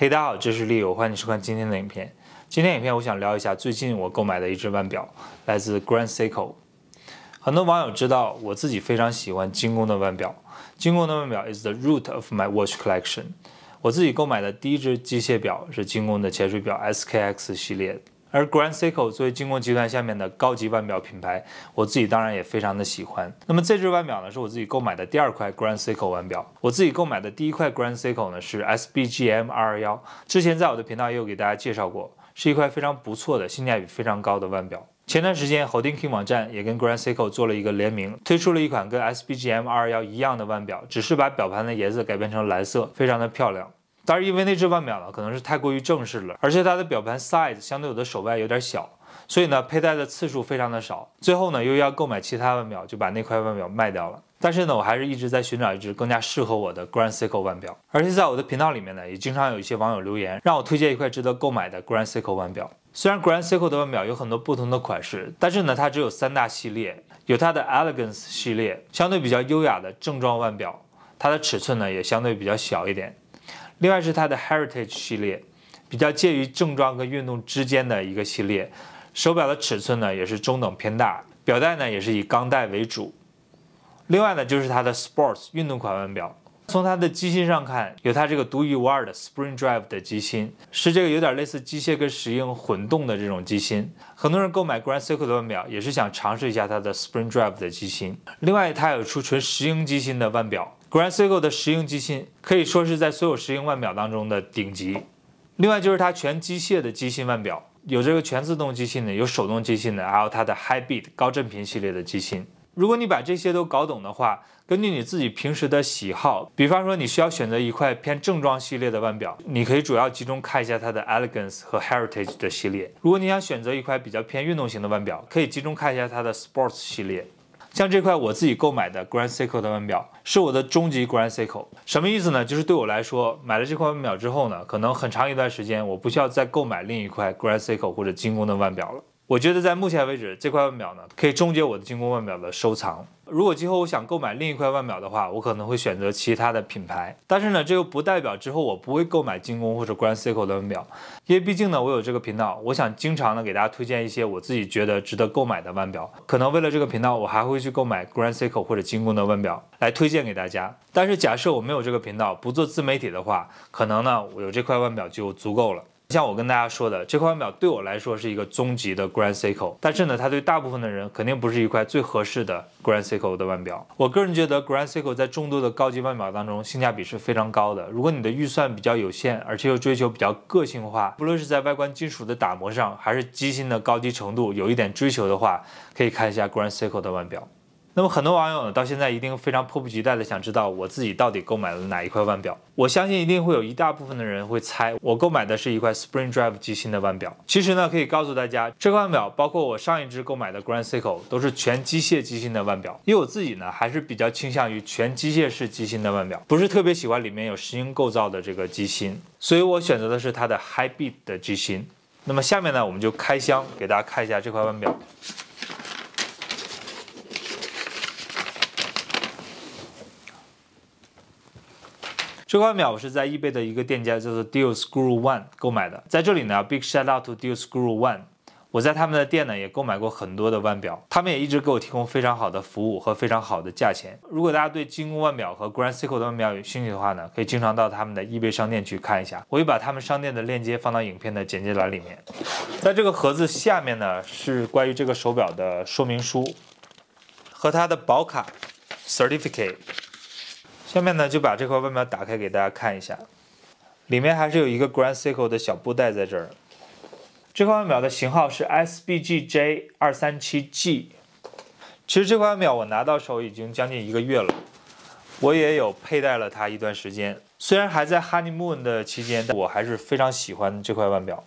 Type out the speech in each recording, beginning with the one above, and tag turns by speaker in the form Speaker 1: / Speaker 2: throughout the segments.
Speaker 1: 嘿，大家好，这是 Leo，欢迎你收看今天的影片。今天影片我想聊一下最近我购买的一只腕表，来自 Grand Seiko。很多网友知道，我自己非常喜欢精工的腕表，精工的腕表 is the root of my watch collection。我自己购买的第一只机械表是精工的潜水表 SKX 系列。而 Grand Seiko 作为金工集团下面的高级腕表品牌，我自己当然也非常的喜欢。那么这只腕表呢，是我自己购买的第二块 Grand Seiko 腕表。我自己购买的第一块 Grand Seiko 呢，是 SBGM221，之前在我的频道也有给大家介绍过，是一块非常不错的、性价比非常高的腕表。前段时间 h o n g k i n g 网站也跟 Grand Seiko 做了一个联名，推出了一款跟 SBGM221 一样的腕表，只是把表盘的颜色改变成蓝色，非常的漂亮。但是因为那只腕表呢，可能是太过于正式了，而且它的表盘 size 相对我的手腕有点小，所以呢佩戴的次数非常的少。最后呢又要购买其他腕表，就把那块腕表卖掉了。但是呢我还是一直在寻找一只更加适合我的 Grand Seiko 腕表。而且在我的频道里面呢，也经常有一些网友留言让我推荐一块值得购买的 Grand Seiko 腕表。虽然 Grand Seiko 的腕表有很多不同的款式，但是呢它只有三大系列，有它的 Elegance 系列，相对比较优雅的正装腕表，它的尺寸呢也相对比较小一点。另外是它的 Heritage 系列，比较介于正装跟运动之间的一个系列，手表的尺寸呢也是中等偏大，表带呢也是以钢带为主。另外呢就是它的 Sports 运动款腕表，从它的机芯上看，有它这个独一无二的 Spring Drive 的机芯，是这个有点类似机械跟石英混动的这种机芯。很多人购买 Grand Seiko 的腕表也是想尝试一下它的 Spring Drive 的机芯，另外它有出纯石英机芯的腕表。Grand Seiko 的石英机芯可以说是在所有石英腕表当中的顶级。另外就是它全机械的机芯腕表，有这个全自动机芯的，有手动机芯的，还有它的 High Beat 高振频系列的机芯。如果你把这些都搞懂的话，根据你自己平时的喜好，比方说你需要选择一块偏正装系列的腕表，你可以主要集中看一下它的 Elegance 和 Heritage 的系列。如果你想选择一块比较偏运动型的腕表，可以集中看一下它的 Sports 系列。像这块我自己购买的 Grand Seiko 的腕表，是我的终极 Grand Seiko。什么意思呢？就是对我来说，买了这块腕表之后呢，可能很长一段时间，我不需要再购买另一块 Grand Seiko 或者精工的腕表了。我觉得在目前为止，这块腕表呢，可以终结我的精工腕表的收藏。如果今后我想购买另一块腕表的话，我可能会选择其他的品牌。但是呢，这又不代表之后我不会购买精工或者 Grand Seiko 的腕表，因为毕竟呢，我有这个频道，我想经常呢给大家推荐一些我自己觉得值得购买的腕表。可能为了这个频道，我还会去购买 Grand Seiko 或者精工的腕表来推荐给大家。但是假设我没有这个频道，不做自媒体的话，可能呢，我有这块腕表就足够了。像我跟大家说的，这块腕表对我来说是一个终极的 Grand Seiko，但是呢，它对大部分的人肯定不是一块最合适的 Grand Seiko 的腕表。我个人觉得 Grand Seiko 在众多的高级腕表当中，性价比是非常高的。如果你的预算比较有限，而且又追求比较个性化，不论是在外观金属的打磨上，还是机芯的高级程度，有一点追求的话，可以看一下 Grand Seiko 的腕表。那么很多网友呢，到现在一定非常迫不及待的想知道我自己到底购买了哪一块腕表。我相信一定会有一大部分的人会猜我购买的是一块 Spring Drive 机芯的腕表。其实呢，可以告诉大家，这块腕表包括我上一只购买的 Grand Seiko 都是全机械机芯的腕表。因为我自己呢，还是比较倾向于全机械式机芯的腕表，不是特别喜欢里面有石英构造的这个机芯，所以我选择的是它的 Hi g h Beat 的机芯。那么下面呢，我们就开箱给大家看一下这块腕表。这块表我是在易贝的一个店家叫做 Deals c r e w One 购买的，在这里呢，big shout out to Deals c r e w One，我在他们的店呢也购买过很多的腕表，他们也一直给我提供非常好的服务和非常好的价钱。如果大家对精工腕表和 Grand Seiko 的腕表有兴趣的话呢，可以经常到他们的易贝商店去看一下，我会把他们商店的链接放到影片的简介栏里面。在这个盒子下面呢，是关于这个手表的说明书和它的保卡，certificate。下面呢，就把这块腕表打开给大家看一下，里面还是有一个 Grand s e i l e 的小布袋在这儿。这块腕表的型号是 SBGJ 二三七 G。其实这块腕表我拿到手已经将近一个月了，我也有佩戴了它一段时间。虽然还在 honeymoon 的期间，但我还是非常喜欢这块腕表，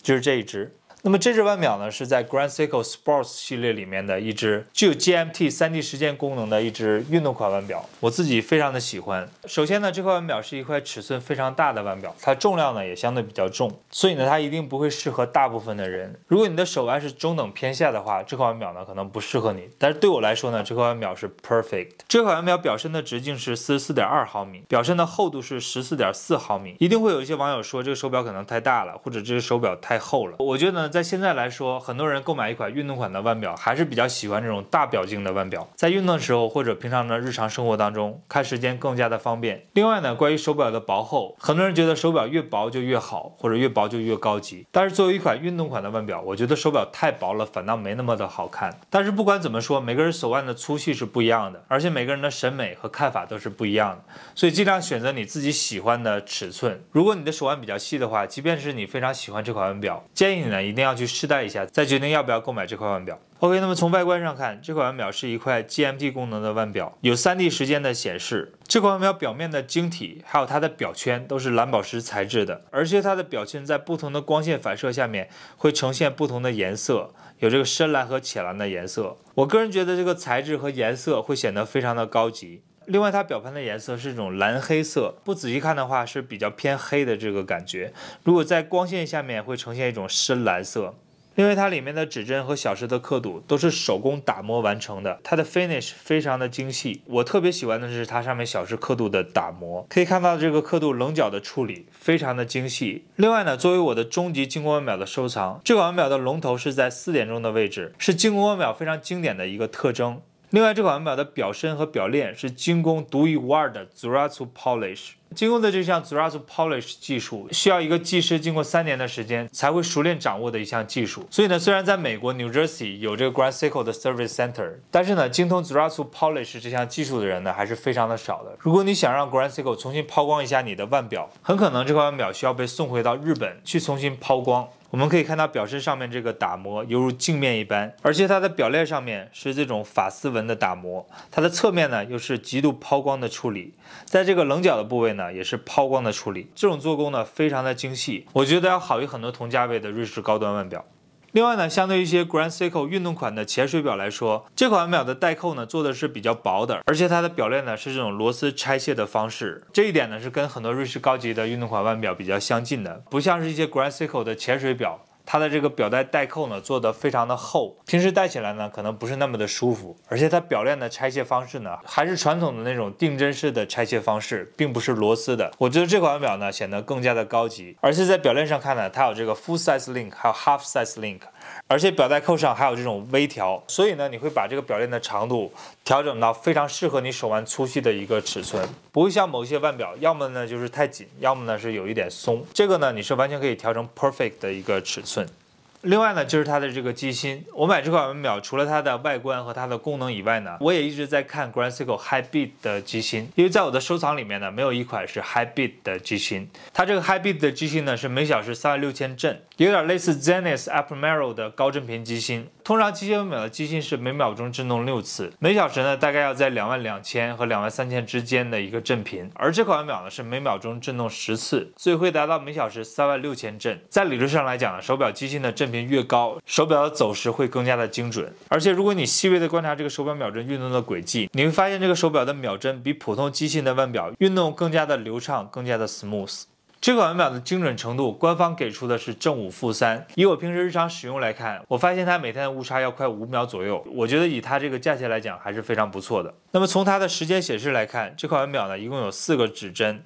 Speaker 1: 就是这一只。那么这只腕表呢，是在 Grand Seiko Sports 系列里面的一只具有 GMT 三 D 时间功能的一只运动款腕表，我自己非常的喜欢。首先呢，这块腕表是一块尺寸非常大的腕表，它重量呢也相对比较重，所以呢它一定不会适合大部分的人。如果你的手腕是中等偏下的话，这块腕表呢可能不适合你。但是对我来说呢，这块腕表是 perfect。这块腕表表身的直径是四十四点二毫米，表身的厚度是十四点四毫米。一定会有一些网友说这个手表可能太大了，或者这个手表太厚了。我觉得呢。在现在来说，很多人购买一款运动款的腕表，还是比较喜欢这种大表径的腕表，在运动的时候或者平常的日常生活当中，看时间更加的方便。另外呢，关于手表的薄厚，很多人觉得手表越薄就越好，或者越薄就越高级。但是作为一款运动款的腕表，我觉得手表太薄了，反倒没那么的好看。但是不管怎么说，每个人手腕的粗细是不一样的，而且每个人的审美和看法都是不一样的，所以尽量选择你自己喜欢的尺寸。如果你的手腕比较细的话，即便是你非常喜欢这款腕表，建议你呢一定。要去试戴一下，再决定要不要购买这块腕表。OK，那么从外观上看，这块腕表是一块 GMT 功能的腕表，有 3D 时间的显示。这块腕表表面的晶体还有它的表圈都是蓝宝石材质的，而且它的表圈在不同的光线反射下面会呈现不同的颜色，有这个深蓝和浅蓝的颜色。我个人觉得这个材质和颜色会显得非常的高级。另外，它表盘的颜色是一种蓝黑色，不仔细看的话是比较偏黑的这个感觉，如果在光线下面会呈现一种深蓝色。另外，它里面的指针和小时的刻度都是手工打磨完成的，它的 finish 非常的精细。我特别喜欢的是它上面小时刻度的打磨，可以看到这个刻度棱角的处理非常的精细。另外呢，作为我的终极精光腕表的收藏，这款腕表的龙头是在四点钟的位置，是精光腕表非常经典的一个特征。另外，这款腕表的表身和表链是精工独一无二的 z u r a o s u Polish。精工的这项 z u r a o s u Polish 技术，需要一个技师经过三年的时间才会熟练掌握的一项技术。所以呢，虽然在美国 New Jersey 有这个 Grand Seiko 的 Service Center，但是呢，精通 z u r a o s u Polish 这项技术的人呢，还是非常的少的。如果你想让 Grand Seiko 重新抛光一下你的腕表，很可能这块腕表需要被送回到日本去重新抛光。我们可以看到表身上面这个打磨犹如镜面一般，而且它的表链上面是这种法丝纹的打磨，它的侧面呢又是极度抛光的处理，在这个棱角的部位呢也是抛光的处理，这种做工呢非常的精细，我觉得要好于很多同价位的瑞士高端腕表。另外呢，相对一些 Grand Seiko 运动款的潜水表来说，这款腕表的带扣呢做的是比较薄的，而且它的表链呢是这种螺丝拆卸的方式，这一点呢是跟很多瑞士高级的运动款腕表比较相近的，不像是一些 Grand Seiko 的潜水表。它的这个表带带扣呢做的非常的厚，平时戴起来呢可能不是那么的舒服，而且它表链的拆卸方式呢还是传统的那种定针式的拆卸方式，并不是螺丝的。我觉得这款表呢显得更加的高级，而且在表链上看呢，它有这个 full size link，还有 half size link。而且表带扣上还有这种微调，所以呢，你会把这个表链的长度调整到非常适合你手腕粗细的一个尺寸，不会像某些腕表，要么呢就是太紧，要么呢是有一点松。这个呢，你是完全可以调成 perfect 的一个尺寸。另外呢，就是它的这个机芯。我买这款腕表，除了它的外观和它的功能以外呢，我也一直在看 Grand Seiko High Beat 的机芯，因为在我的收藏里面呢，没有一款是 High Beat 的机芯。它这个 High Beat 的机芯呢，是每小时三万六千振，有点类似 Zenith Apemero 的高振频机芯。通常机械腕表的机芯是每秒钟振动六次，每小时呢大概要在两万两千和两万三千之间的一个振频，而这款腕表呢是每秒钟振动十次，所以会达到每小时三万六千振。在理论上来讲呢，手表机芯的振频越高，手表的走时会更加的精准。而且如果你细微的观察这个手表秒针运动的轨迹，你会发现这个手表的秒针比普通机芯的腕表运动更加的流畅，更加的 smooth。这款腕表的精准程度，官方给出的是正五负三。以我平时日常使用来看，我发现它每天的误差要快五秒左右。我觉得以它这个价钱来讲，还是非常不错的。那么从它的时间显示来看，这款腕表呢，一共有四个指针。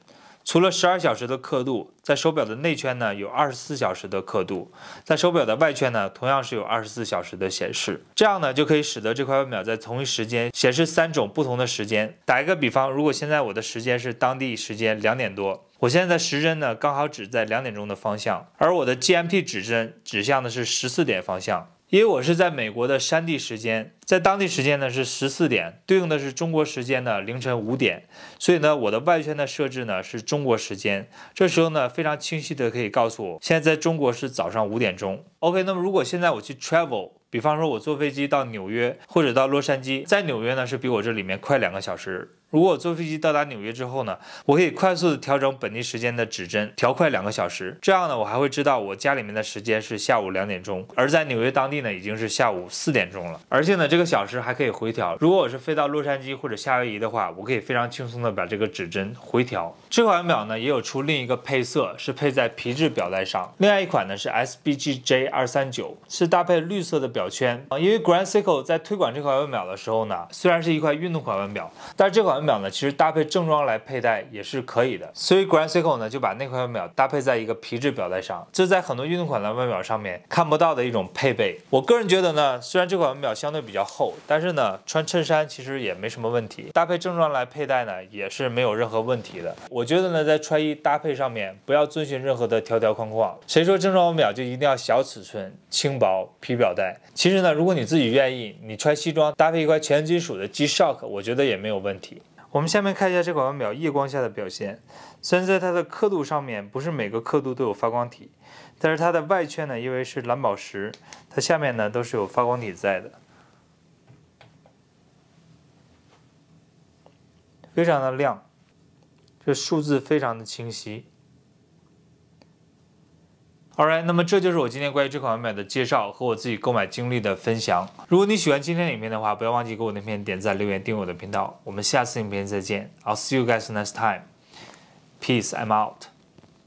Speaker 1: 除了十二小时的刻度，在手表的内圈呢有二十四小时的刻度，在手表的外圈呢同样是有二十四小时的显示，这样呢就可以使得这块腕表在同一时间显示三种不同的时间。打一个比方，如果现在我的时间是当地时间两点多，我现在时针呢刚好指在两点钟的方向，而我的 GMT 指针指向的是十四点方向。因为我是在美国的山地时间，在当地时间呢是十四点，对应的是中国时间的凌晨五点，所以呢我的外圈的设置呢是中国时间，这时候呢非常清晰的可以告诉我，现在在中国是早上五点钟。OK，那么如果现在我去 travel，比方说我坐飞机到纽约或者到洛杉矶，在纽约呢是比我这里面快两个小时。如果我坐飞机到达纽约之后呢，我可以快速的调整本地时间的指针，调快两个小时。这样呢，我还会知道我家里面的时间是下午两点钟，而在纽约当地呢已经是下午四点钟了。而且呢，这个小时还可以回调。如果我是飞到洛杉矶或者夏威夷的话，我可以非常轻松的把这个指针回调。这款腕表呢也有出另一个配色，是配在皮质表带上。另外一款呢是 SBGJ 二三九，是搭配绿色的表圈啊。因为 Grand Seiko 在推广这款腕表的时候呢，虽然是一块运动款腕表，但是这款腕表呢，其实搭配正装来佩戴也是可以的，所以 Grand Seiko 呢就把那款腕表搭配在一个皮质表带上，这在很多运动款的腕表上面看不到的一种配备。我个人觉得呢，虽然这款腕表相对比较厚，但是呢穿衬衫其实也没什么问题，搭配正装来佩戴呢也是没有任何问题的。我觉得呢在穿衣搭配上面不要遵循任何的条条框框，谁说正装腕表就一定要小尺寸、轻薄皮表带？其实呢，如果你自己愿意，你穿西装搭配一块全金属的 G Shock，我觉得也没有问题。我们下面看一下这款腕表夜光下的表现。虽然在它的刻度上面不是每个刻度都有发光体，但是它的外圈呢，因为是蓝宝石，它下面呢都是有发光体在的，非常的亮，这数字非常的清晰。Alright，那么这就是我今天关于这款腕表的介绍和我自己购买经历的分享。如果你喜欢今天影片的话，不要忘记给我那片点赞、留言、订阅我的频道。我们下次影片再见。I'll see you guys next time. Peace. I'm out.